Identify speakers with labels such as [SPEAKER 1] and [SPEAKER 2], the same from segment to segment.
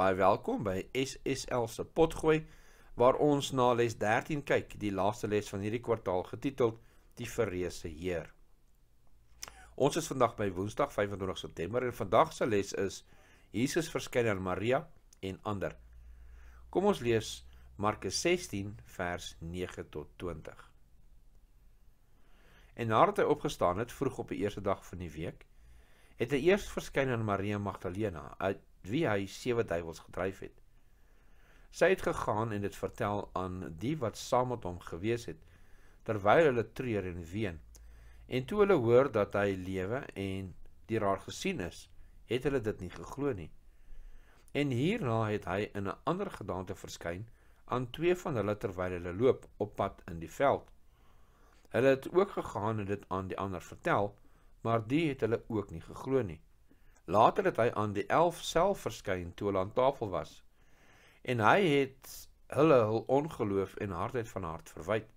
[SPEAKER 1] baie welkom by SSL se potgooi waar ons na les 13 kyk, die laaste les van hierdie kwartaal getiteld Die Verese Heer. Ons is vandag by Woensdag 25 September en vandag se les is Jesus verskyn aan Maria en ander. Kom ons lees Markus 16 vers 9 tot 20. En nadat hy opgestaan het vroeg op die eerste dag van die week, het hy eers verskyn aan Maria Magdalena, 'n wie hy sewe duiwels gedryf het. Sy het gegaan en dit vertel aan die wat saam met hom gewees het terwyl hulle treur en ween. En toe hulle hoor dat hy lewe en deur haar gesien is, het hulle dit nie geglo nie. En hierna het hy in 'n ander gedaante verskyn aan twee van hulle terwyl hulle loop op pad in die veld. Hulle het ook gegaan en dit aan die ander vertel, maar die het hulle ook nie geglo nie. Later het hy aan die 11 self verskyn toe hulle aan tafel was. En hy het hulle hul ongeloof en hardheid van hart verwyd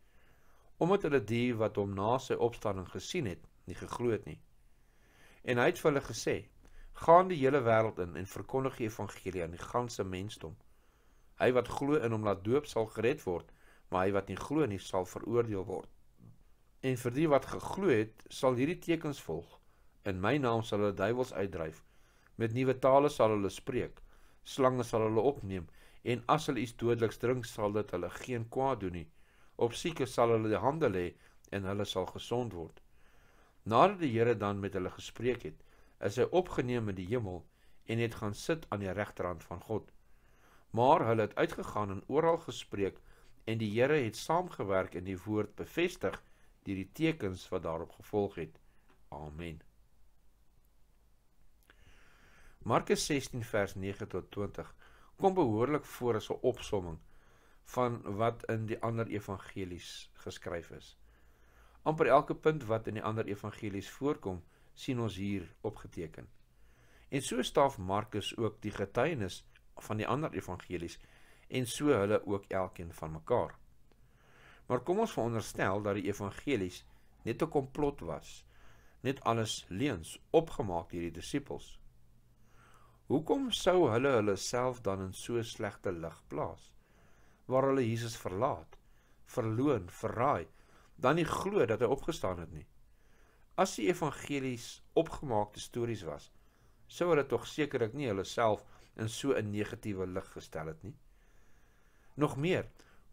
[SPEAKER 1] omdat hulle die wat hom na sy opstanding gesien het, nie geglo het nie. En hy het vir hulle gesê: "Gaan die hele wêreld in en verkondig die evangelie aan die ganse mensdom. Hy wat glo in hom laat doop sal gered word, maar hy wat nie glo nie sal veroordeel word. En vir die wat geglo het, sal hierdie tekens volg." In my naam sal hulle duiwels uitdryf. Met nuwe tale sal hulle spreek. Slange sal hulle opneem en as hulle iets dodeliks drink sal dit hulle geen kwaad doen nie. Op siekes sal hulle die hande lê en hulle sal gesond word. Nadat die Here dan met hulle gespreek het, is hy opgeneem in die hemel en het gaan sit aan die regterhand van God. Maar hulle het uitgegaan en oral gespreek en die Here het saamgewerk in die woord bevestig deur die tekens wat daarop gevolg het. Amen. Markus 16 vers 9 tot 20 kom behoorlik voor as 'n opsomming van wat in die ander evangelies geskryf is. amper elke punt wat in die ander evangelies voorkom, sien ons hier opgeteken. En so staaf Markus ook die getuienis van die ander evangelies en so hulle ook elkeen van mekaar. Maar kom ons veronderstel dat die evangelies net 'n komplot was, net alles leuns opgemaak deur die disippels. Hoekom sou hulle hulle self dan in so slegte lig plaas waar hulle Jesus verlaat, verloon, verraai, dan nie glo dat hy opgestaan het nie? As die evangelies opgemaakte stories was, sou hulle tog sekerlik nie hulle self in so 'n negatiewe lig gestel het nie. Nog meer,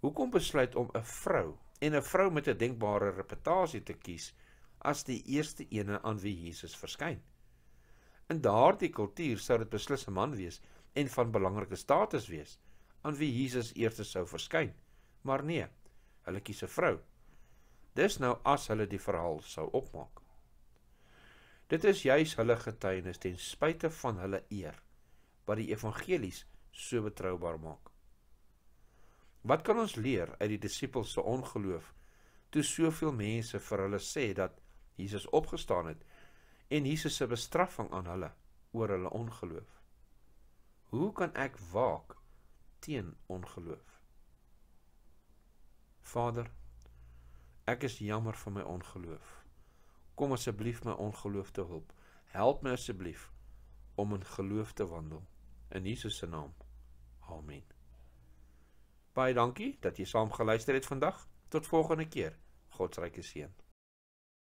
[SPEAKER 1] hoekom besluit om 'n vrou en 'n vrou met 'n denkbare reputasie te kies as die eerste een aan wie Jesus verskyn? In daardie kultuur sou dit beslis 'n man wees en van belangrike status wees aan wie Jesus eers sou verskyn. Maar nee, hulle kies 'n vrou. Dis nou as hulle die verhaal sou opmaak. Dit is juis hulle getuienis ten spyte van hulle eer wat die evangelies so betroubaar maak. Wat kan ons leer uit die disippels se ongeloof toe soveel mense vir hulle sê dat Jesus opgestaan het? en Jesus se bestraffing aan hulle oor hulle ongeloof. Hoe kan ek waak teen ongeloof? Vader, ek is jammer vir my ongeloof. Kom asseblief my ongeloof te hulp. Help my asseblief om in geloof te wandel in Jesus se naam. Amen. Baie dankie dat jy saam geluister het vandag. Tot volgende keer. God se ryke seën.